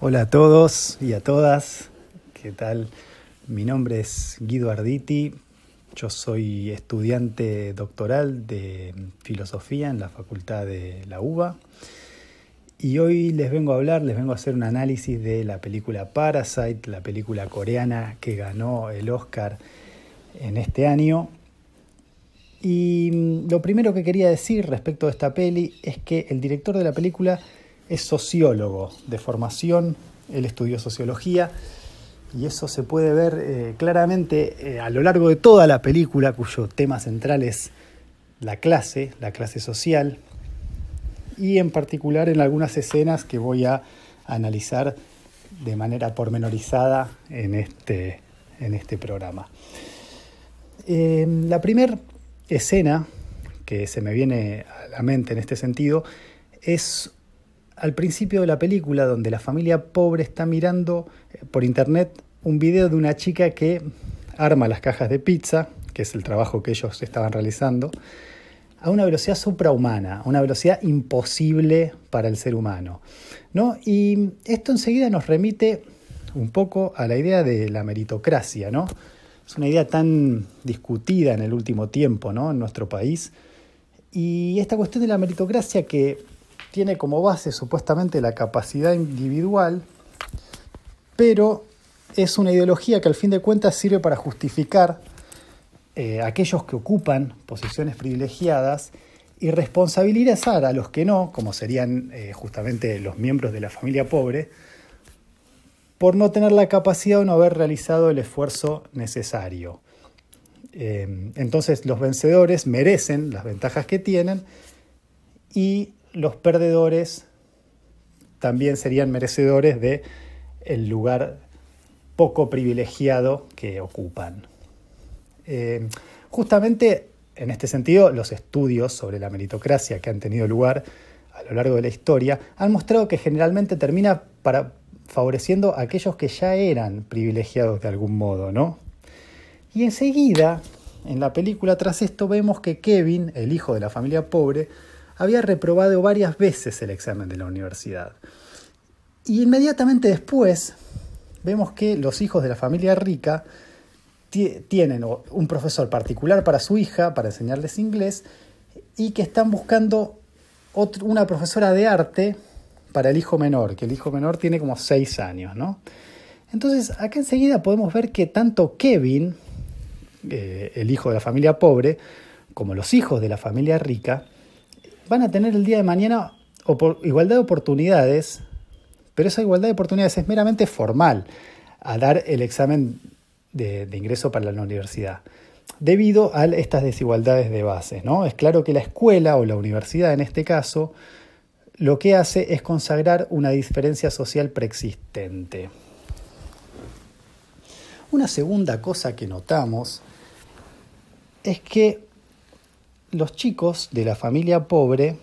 Hola a todos y a todas, ¿qué tal? Mi nombre es Guido Arditi, yo soy estudiante doctoral de filosofía en la Facultad de la UBA y hoy les vengo a hablar, les vengo a hacer un análisis de la película Parasite, la película coreana que ganó el Oscar en este año. Y lo primero que quería decir respecto a esta peli es que el director de la película es sociólogo de formación, él estudió sociología y eso se puede ver eh, claramente eh, a lo largo de toda la película cuyo tema central es la clase, la clase social y en particular en algunas escenas que voy a analizar de manera pormenorizada en este, en este programa. Em, la primera escena que se me viene a la mente en este sentido es al principio de la película, donde la familia pobre está mirando eh, por internet un video de una chica que arma las cajas de pizza, que es el trabajo que ellos estaban realizando, a una velocidad suprahumana, a una velocidad imposible para el ser humano. ¿no? Y esto enseguida nos remite un poco a la idea de la meritocracia, ¿no? Es una idea tan discutida en el último tiempo, ¿no? En nuestro país. Y esta cuestión de la meritocracia que tiene como base supuestamente la capacidad individual, pero es una ideología que al fin de cuentas sirve para justificar a eh, aquellos que ocupan posiciones privilegiadas y responsabilizar a los que no, como serían eh, justamente los miembros de la familia pobre, por no tener la capacidad o no haber realizado el esfuerzo necesario. Eh, entonces los vencedores merecen las ventajas que tienen y los perdedores también serían merecedores de el lugar poco privilegiado que ocupan. Eh, justamente en este sentido, los estudios sobre la meritocracia que han tenido lugar a lo largo de la historia han mostrado que generalmente termina para, favoreciendo a aquellos que ya eran privilegiados de algún modo, ¿no? Y enseguida, en la película tras esto, vemos que Kevin, el hijo de la familia pobre, había reprobado varias veces el examen de la universidad. Y inmediatamente después vemos que los hijos de la familia rica tienen un profesor particular para su hija, para enseñarles inglés, y que están buscando una profesora de arte para el hijo menor, que el hijo menor tiene como seis años, Entonces, acá enseguida podemos ver que tanto Kevin, eh, el hijo de la familia pobre, como los hijos de la familia rica, van a tener el día de mañana igualdad de oportunidades, pero esa igualdad de oportunidades es meramente formal a dar el examen de, ingreso para la universidad, debido a estas desigualdades de base ¿no? Es claro que la escuela o la universidad en este caso lo que hace es consagrar una diferencia social preexistente. Una segunda cosa que notamos es que los chicos de la familia pobre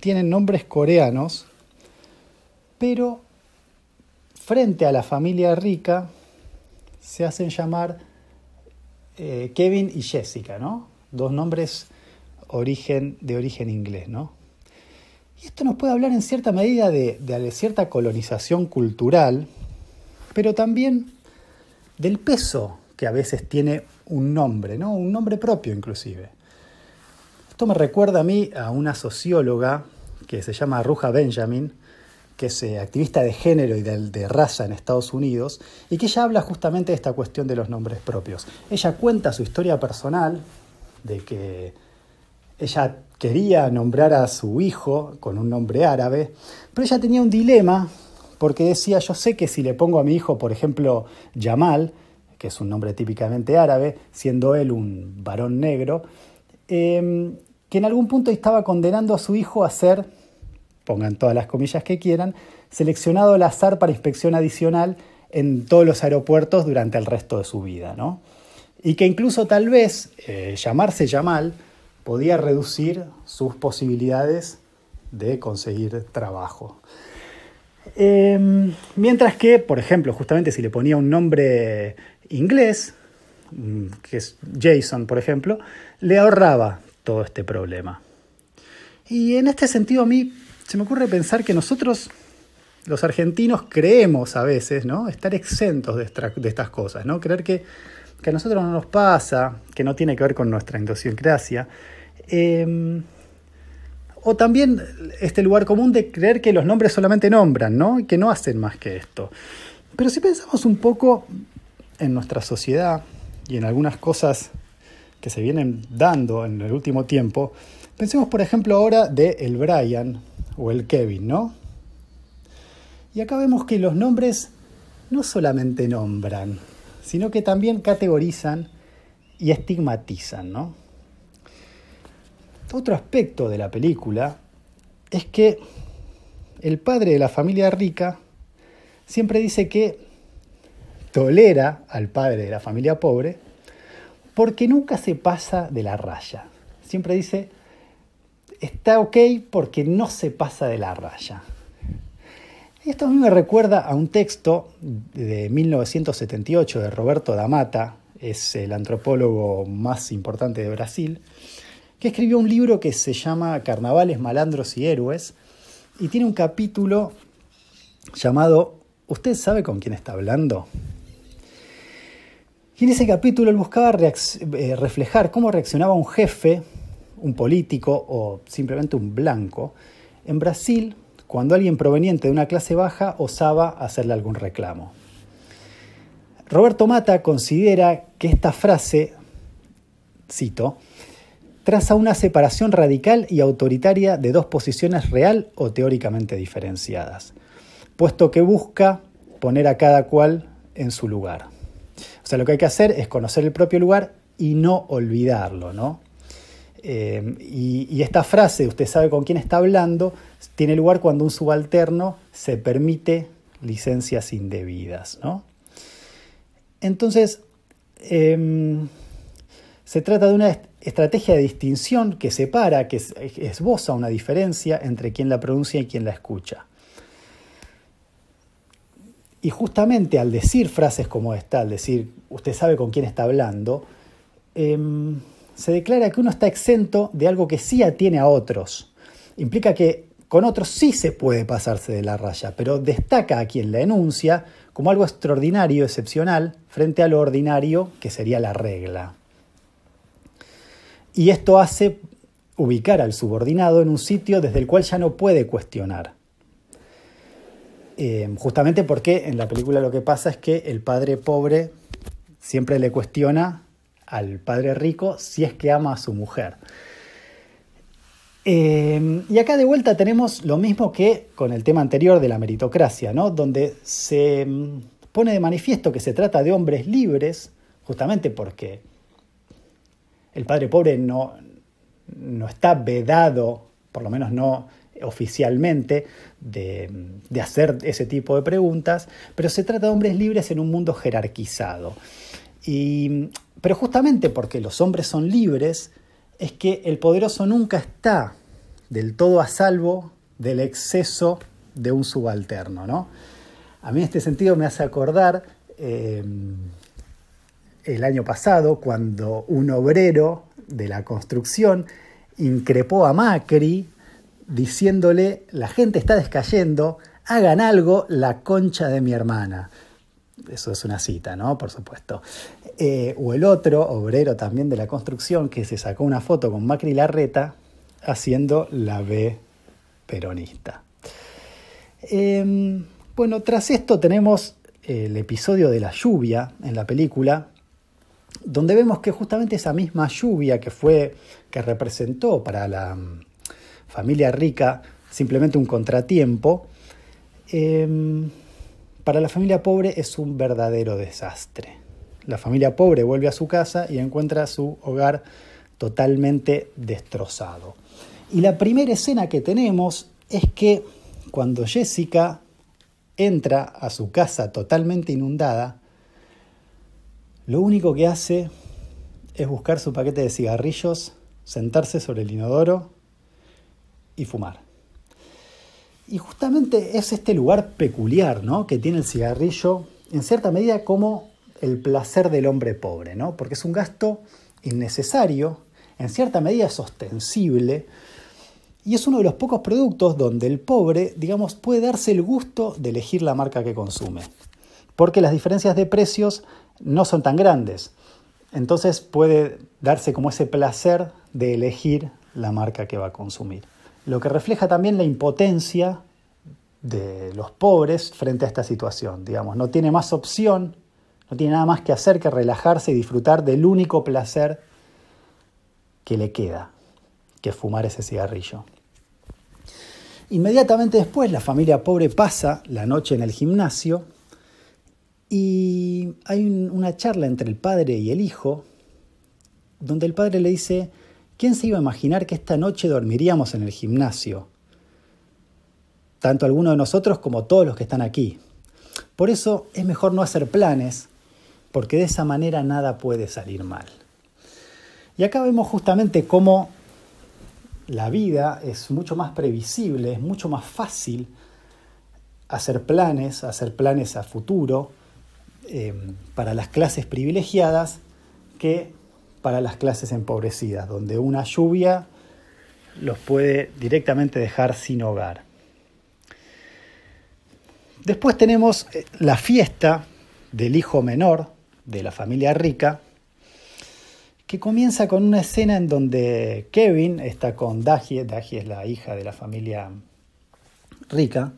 tienen nombres coreanos, pero frente a la familia rica se hacen llamar eh, Kevin y Jessica, ¿no? Dos nombres de origen inglés, ¿no? Y esto nos puede hablar en cierta medida de, de cierta colonización cultural, pero también del peso que a veces tiene un nombre, ¿no? Un nombre propio inclusive. Esto me recuerda a mí a una socióloga que se llama Ruja Benjamin, que es eh, activista de género y de, raza en Estados Unidos, y que ella habla justamente de esta cuestión de los nombres propios. Ella cuenta su historia personal de que ella quería nombrar a su hijo con un nombre árabe, pero ella tenía un dilema porque decía, yo sé que si le pongo a mi hijo, por ejemplo, Jamal, que es un nombre típicamente árabe, siendo él un varón negro, em, que en algún punto estaba condenando a su hijo a ser, pongan todas las comillas que quieran, seleccionado al azar para inspección adicional en todos los aeropuertos durante el resto de su vida, ¿no? Y que incluso tal vez eh, llamarse Yamal podía reducir sus posibilidades de conseguir trabajo. Em, mientras que, por ejemplo, justamente si le ponía un nombre inglés, mm, que es Jason, por ejemplo, le ahorraba todo este problema. Y en este sentido a mí se me ocurre pensar que nosotros, los argentinos, creemos a veces, ¿no? Estar exentos de, estas cosas, ¿no? Creer que, a nosotros no nos pasa, que no tiene que ver con nuestra idiosincrasia. Em, o también este lugar común de creer que los nombres solamente nombran, que no hacen más que esto. Pero si pensamos un poco en nuestra sociedad y en algunas cosas que se vienen dando en el último tiempo. Pensemos, por ejemplo, ahora de el Brian o el Kevin, ¿no? Y acá vemos que los nombres no solamente nombran, sino que también categorizan y estigmatizan, ¿no? Otro aspecto de la película es que el padre de la familia rica siempre dice que tolera al padre de la familia pobre porque nunca se pasa de la raya. Siempre dice, está ok porque no se pasa de la raya. Esto a mí me recuerda a un texto de 1978 de Roberto da es el antropólogo más importante de Brasil, que escribió un libro que se llama Carnavales, Malandros y Héroes, y tiene un capítulo llamado ¿Usted sabe con quién está hablando? Y en ese capítulo él buscaba eh, reflejar cómo reaccionaba un jefe, un político o simplemente un blanco en Brasil cuando alguien proveniente de una clase baja osaba hacerle algún reclamo. Roberto Mata considera que esta frase, cito, traza una separación radical y autoritaria de dos posiciones real o teóricamente diferenciadas, puesto que busca poner a cada cual en su lugar. O sea, lo que hay que hacer es conocer el propio lugar y no olvidarlo, ¿no? Eh, y, esta frase, usted sabe con quién está hablando, tiene lugar cuando un subalterno se permite licencias indebidas, Entonces, em, se trata de una estrategia de distinción que separa, que esboza una diferencia entre quien la pronuncia y quien la escucha. Y justamente al decir frases como esta, al decir usted sabe con quién está hablando, em, se declara que uno está exento de algo que sí atiene a otros. Implica que con otros sí se puede pasarse de la raya, pero destaca a quien la enuncia como algo extraordinario, excepcional, frente a lo ordinario que sería la regla. Y esto hace ubicar al subordinado en un sitio desde el cual ya no puede cuestionar. Em, justamente porque en la película lo que pasa es que el padre pobre siempre le cuestiona al padre rico si es que ama a su mujer. Em, y acá de vuelta tenemos lo mismo que con el tema anterior de la meritocracia, donde se em, pone de manifiesto que se trata de hombres libres, justamente porque el padre pobre no, no está vedado, por lo menos no oficialmente de, hacer ese tipo de preguntas, pero se trata de hombres libres en un mundo jerarquizado. Y, pero justamente porque los hombres son libres, es que el poderoso nunca está del todo a salvo del exceso de un subalterno. ¿no? A mí en este sentido me hace acordar eh, el año pasado cuando un obrero de la construcción increpó a Macri diciéndole, la gente está descayendo, hagan algo, la concha de mi hermana. Eso es una cita, ¿no? Por supuesto. Eh, o el otro, obrero también de la construcción, que se sacó una foto con Macri Larreta haciendo la B peronista. Em, bueno, tras esto tenemos el episodio de la lluvia en la película, donde vemos que justamente esa misma lluvia que fue, que representó para la familia rica simplemente un contratiempo, em, para la familia pobre es un verdadero desastre. La familia pobre vuelve a su casa y encuentra su hogar totalmente destrozado. Y la primera escena que tenemos es que cuando Jessica entra a su casa totalmente inundada, lo único que hace es buscar su paquete de cigarrillos, sentarse sobre el inodoro y fumar. Y justamente es este lugar peculiar ¿no? que tiene el cigarrillo, en cierta medida como el placer del hombre pobre, ¿no? porque es un gasto innecesario, en cierta medida sostensible, y es uno de los pocos productos donde el pobre, digamos, puede darse el gusto de elegir la marca que consume, porque las diferencias de precios no son tan grandes. Entonces puede darse como ese placer de elegir la marca que va a consumir lo que refleja también la impotencia de los pobres frente a esta situación, digamos, no tiene más opción, no tiene nada más que hacer que relajarse y disfrutar del único placer que le queda, que es fumar ese cigarrillo. Inmediatamente después la familia pobre pasa la noche en el gimnasio y hay una charla entre el padre y el hijo donde el padre le dice, ¿Quién se iba a imaginar que esta noche dormiríamos en el gimnasio? Tanto alguno de nosotros como todos los que están aquí. Por eso es mejor no hacer planes, porque de esa manera nada puede salir mal. Y acá vemos justamente cómo la vida es mucho más previsible, es mucho más fácil hacer planes, hacer planes a futuro eh, para las clases privilegiadas que para las clases empobrecidas, donde una lluvia los puede directamente dejar sin hogar. Después tenemos eh, la fiesta del hijo menor de la familia rica, que comienza con una escena en donde Kevin está con Dagie, Dagie es la hija de la familia rica,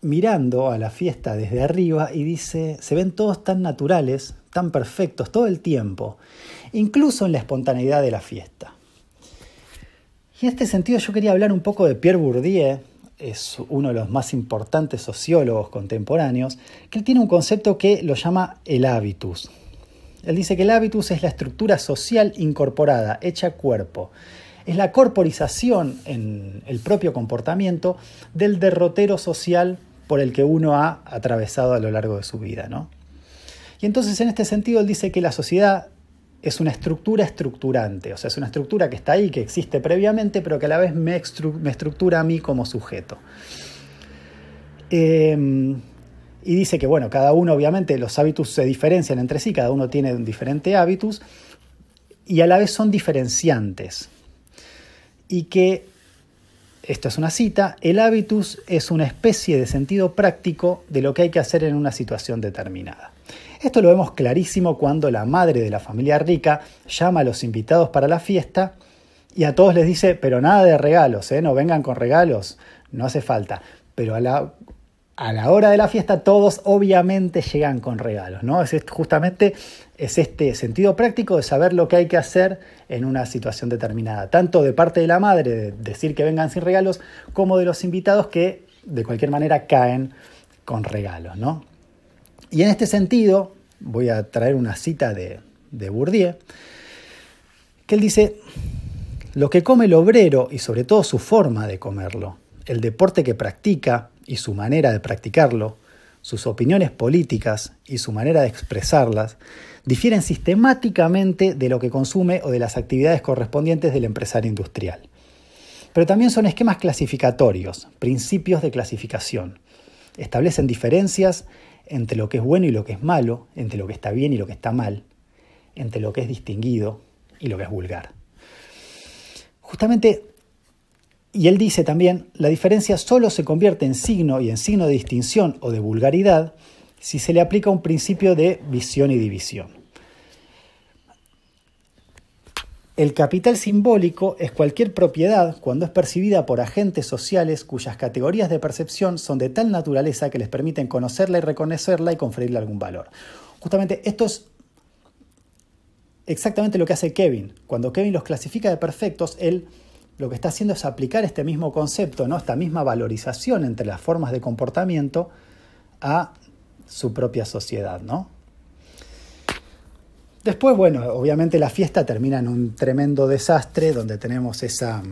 mirando a la fiesta desde arriba y dice, se ven todos tan naturales, tan perfectos todo el tiempo, incluso en la espontaneidad de la fiesta. Y en este sentido yo quería hablar un poco de Pierre Bourdieu, es uno de los más importantes sociólogos contemporáneos, que él tiene un concepto que lo llama el hábitus. Él dice que el hábitus es la estructura social incorporada, hecha cuerpo. Es la corporización en el propio comportamiento del derrotero social por el que uno ha atravesado a lo largo de su vida. ¿no? Y entonces en este sentido él dice que la sociedad es una estructura estructurante, o sea, es una estructura que está ahí, que existe previamente, pero que a la vez me, estructura a mí como sujeto. Em, y dice que, bueno, cada uno, obviamente, los hábitos se diferencian entre sí, cada uno tiene un diferente hábitus, y a la vez son diferenciantes. Y que esto es una cita, el hábitus es una especie de sentido práctico de lo que hay que hacer en una situación determinada. Esto lo vemos clarísimo cuando la madre de la familia rica llama a los invitados para la fiesta y a todos les dice, pero nada de regalos, ¿eh? no vengan con regalos, no hace falta. Pero a la a la hora de la fiesta todos obviamente llegan con regalos, ¿no? Es justamente es este sentido práctico de saber lo que hay que hacer en una situación determinada, tanto de parte de la madre de decir que vengan sin regalos, como de los invitados que de cualquier manera caen con regalos, ¿no? Y en este sentido voy a traer una cita de, de Bourdieu, que él dice, lo que come el obrero y sobre todo su forma de comerlo, el deporte que practica, y su manera de practicarlo, sus opiniones políticas y su manera de expresarlas difieren sistemáticamente de lo que consume o de las actividades correspondientes del empresario industrial. Pero también son esquemas clasificatorios, principios de clasificación. Establecen diferencias entre lo que es bueno y lo que es malo, entre lo que está bien y lo que está mal, entre lo que es distinguido y lo que es vulgar. Justamente y él dice también, la diferencia solo se convierte en signo y en signo de distinción o de vulgaridad si se le aplica un principio de visión y división. El capital simbólico es cualquier propiedad cuando es percibida por agentes sociales cuyas categorías de percepción son de tal naturaleza que les permiten conocerla y reconocerla y conferirle algún valor. Justamente esto es exactamente lo que hace Kevin. Cuando Kevin los clasifica de perfectos, él lo que está haciendo es aplicar este mismo concepto, esta misma valorización entre las formas de comportamiento a su propia sociedad. Después, bueno, obviamente la fiesta termina en un tremendo desastre donde tenemos esa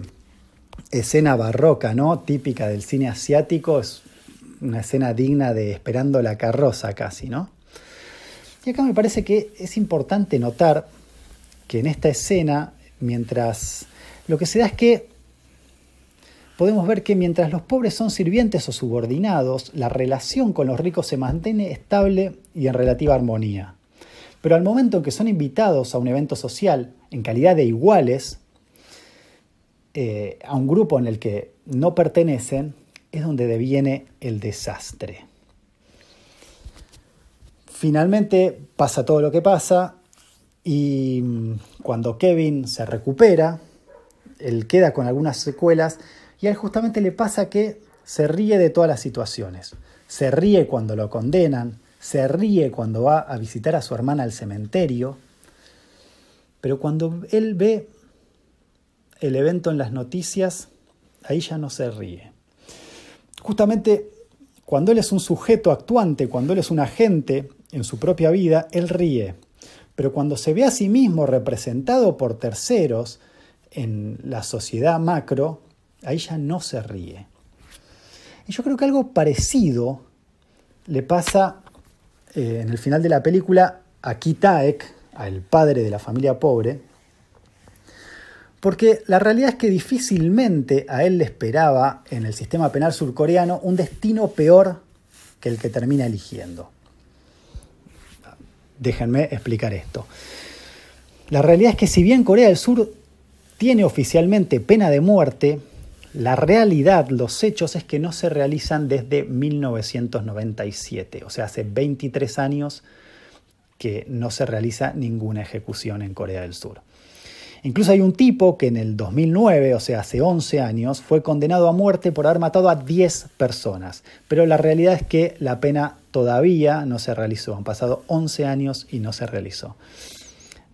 escena barroca, ¿no? típica del cine asiático, es una escena digna de esperando la carroza casi, ¿no? Y acá me parece que es importante notar que en esta escena, mientras lo que se da es que podemos ver que mientras los pobres son sirvientes o subordinados, la relación con los ricos se mantiene estable y en relativa armonía. Pero al momento en que son invitados a un evento social en calidad de iguales, eh, a un grupo en el que no pertenecen, es donde deviene el desastre. Finalmente pasa todo lo que pasa y mm, cuando Kevin se recupera, él queda con algunas secuelas y a él justamente le pasa que se ríe de todas las situaciones. Se ríe cuando lo condenan, se ríe cuando va a visitar a su hermana al cementerio, pero cuando él ve el evento en las noticias, ahí ya no se ríe. Justamente cuando él es un sujeto actuante, cuando él es un agente en su propia vida, él ríe. Pero cuando se ve a sí mismo representado por terceros, en la sociedad macro, a ella no se ríe. Y yo creo que algo parecido le pasa eh, en el final de la película a Kitaek, al padre de la familia pobre, porque la realidad es que difícilmente a él le esperaba en el sistema penal surcoreano un destino peor que el que termina eligiendo. Déjenme explicar esto. La realidad es que si bien Corea del Sur tiene oficialmente pena de muerte, la realidad, los hechos es que no se realizan desde 1997, o sea, hace 23 años que no se realiza ninguna ejecución en Corea del Sur. Incluso hay un tipo que en el 2009, o sea, hace 11 años, fue condenado a muerte por haber matado a 10 personas. Pero la realidad es que la pena todavía no se realizó. Han pasado 11 años y no se realizó.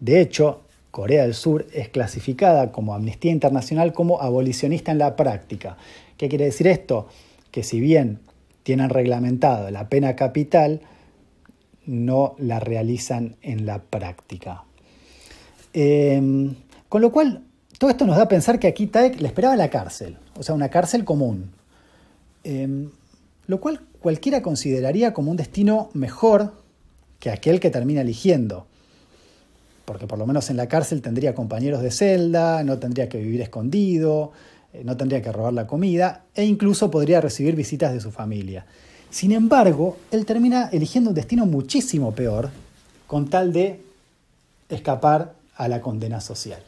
De hecho, Corea del Sur es clasificada como Amnistía Internacional como abolicionista en la práctica. ¿Qué quiere decir esto? Que si bien tienen reglamentado la pena capital, no la realizan en la práctica. Em, con lo cual, todo esto nos da a pensar que aquí Taek le esperaba la cárcel, o sea, una cárcel común, em, lo cual cualquiera consideraría como un destino mejor que aquel que termina eligiendo porque por lo menos en la cárcel tendría compañeros de celda, no tendría que vivir escondido, eh, no tendría que robar la comida e incluso podría recibir visitas de su familia. Sin embargo, él termina eligiendo un destino muchísimo peor con tal de escapar a la condena social.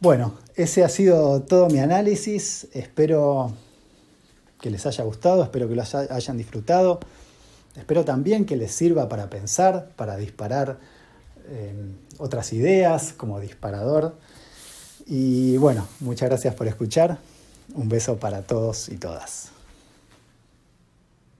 Bueno, ese ha sido todo mi análisis. Espero que les haya gustado, espero que lo hayan disfrutado. Espero también que les sirva para pensar, para disparar Em, otras ideas como disparador. Y bueno, muchas gracias por escuchar. Un beso para todos y todas.